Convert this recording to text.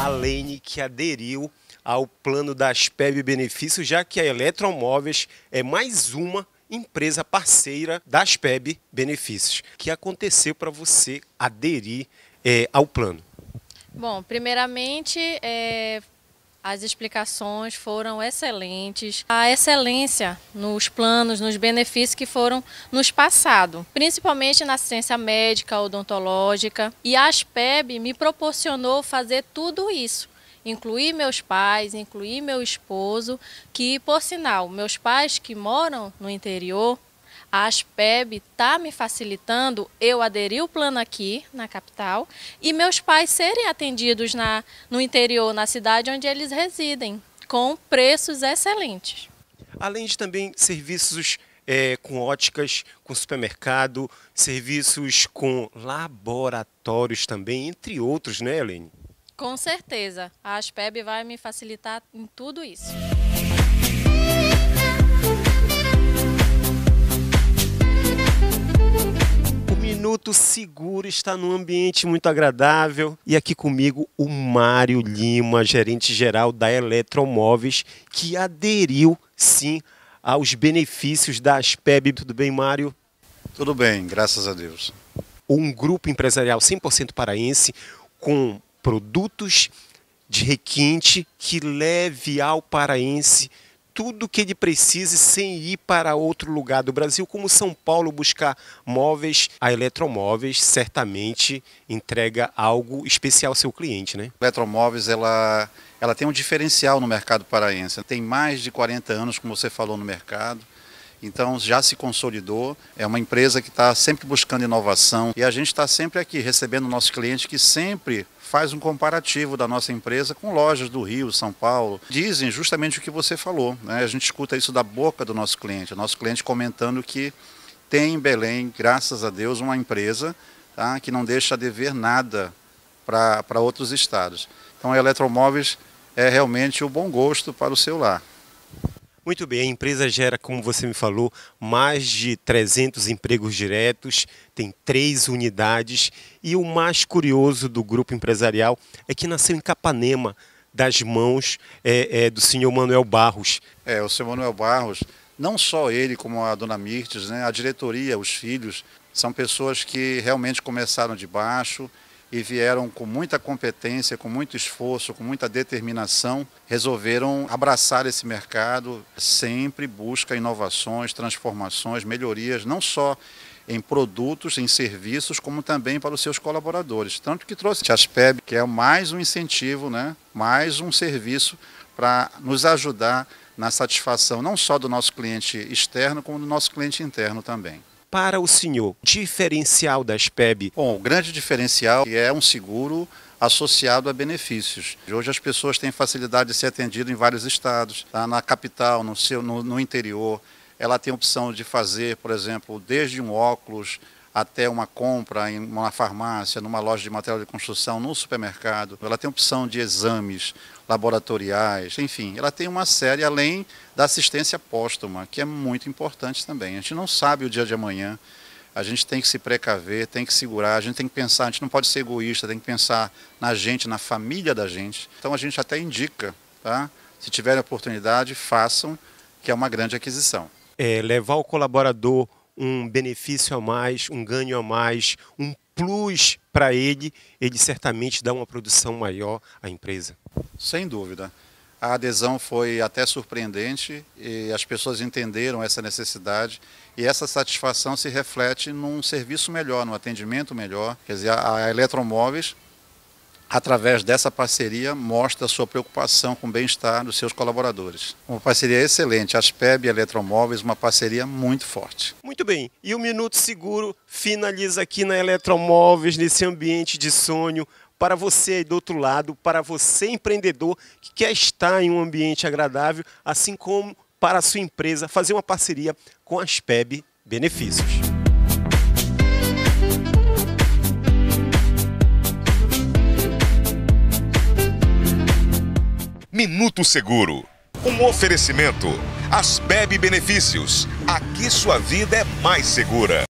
a Lene que aderiu ao plano das PEB Benefícios, já que a Eletromóveis é mais uma empresa parceira das PEB Benefícios. O que aconteceu para você aderir é, ao plano? Bom, primeiramente, é, as explicações foram excelentes. A excelência nos planos, nos benefícios que foram nos passados, principalmente na assistência médica, odontológica. E a ASPEB me proporcionou fazer tudo isso. Incluir meus pais, incluir meu esposo, que, por sinal, meus pais que moram no interior a Aspeb está me facilitando eu aderir o plano aqui na capital e meus pais serem atendidos na, no interior, na cidade onde eles residem, com preços excelentes. Além de também serviços é, com óticas, com supermercado, serviços com laboratórios também, entre outros, né, Helene? Com certeza. A Aspeb vai me facilitar em tudo isso. muito seguro, está num ambiente muito agradável. E aqui comigo o Mário Lima, gerente geral da Eletromóveis, que aderiu sim aos benefícios da Aspeb. Tudo bem, Mário? Tudo bem, graças a Deus. Um grupo empresarial 100% paraense com produtos de requinte que leve ao paraense tudo o que ele precise sem ir para outro lugar do Brasil, como São Paulo buscar móveis, a Eletromóveis certamente entrega algo especial ao seu cliente, né? A Eletromóveis, ela, ela tem um diferencial no mercado paraense. Tem mais de 40 anos, como você falou, no mercado. Então já se consolidou, é uma empresa que está sempre buscando inovação e a gente está sempre aqui recebendo nossos clientes que sempre faz um comparativo da nossa empresa com lojas do Rio, São Paulo. Dizem justamente o que você falou. Né? A gente escuta isso da boca do nosso cliente, o nosso cliente comentando que tem em Belém, graças a Deus, uma empresa tá? que não deixa dever nada para outros estados. Então a Eletromóveis é realmente o bom gosto para o celular. Muito bem, a empresa gera, como você me falou, mais de 300 empregos diretos, tem três unidades e o mais curioso do grupo empresarial é que nasceu em Capanema, das mãos é, é, do senhor Manuel Barros. É, o senhor Manuel Barros, não só ele como a dona Mirtes, né, a diretoria, os filhos, são pessoas que realmente começaram de baixo e vieram com muita competência, com muito esforço, com muita determinação, resolveram abraçar esse mercado, sempre busca inovações, transformações, melhorias, não só em produtos, em serviços, como também para os seus colaboradores. Tanto que trouxe a Aspeb, que é mais um incentivo, né? mais um serviço para nos ajudar na satisfação não só do nosso cliente externo, como do nosso cliente interno também para o senhor, diferencial das PEB? Bom, o grande diferencial é um seguro associado a benefícios. Hoje as pessoas têm facilidade de ser atendidas em vários estados, tá? na capital, no, seu, no, no interior. Ela tem opção de fazer, por exemplo, desde um óculos até uma compra em uma farmácia, numa loja de material de construção, num supermercado. Ela tem opção de exames laboratoriais, enfim, ela tem uma série além da assistência póstuma, que é muito importante também. A gente não sabe o dia de amanhã, a gente tem que se precaver, tem que segurar, a gente tem que pensar, a gente não pode ser egoísta, tem que pensar na gente, na família da gente. Então a gente até indica, tá? Se tiverem oportunidade, façam, que é uma grande aquisição. É, levar o colaborador um benefício a mais, um ganho a mais, um plus para ele, ele certamente dá uma produção maior à empresa. Sem dúvida. A adesão foi até surpreendente e as pessoas entenderam essa necessidade e essa satisfação se reflete num serviço melhor, num atendimento melhor. Quer dizer, a Eletromóveis através dessa parceria, mostra sua preocupação com o bem-estar dos seus colaboradores. Uma parceria excelente, Aspeb e Eletromóveis, uma parceria muito forte. Muito bem, e o Minuto Seguro finaliza aqui na Eletromóveis, nesse ambiente de sonho, para você aí do outro lado, para você empreendedor que quer estar em um ambiente agradável, assim como para a sua empresa fazer uma parceria com a Aspeb Benefícios. Minuto Seguro. Um oferecimento. Asbeb Benefícios. Aqui sua vida é mais segura.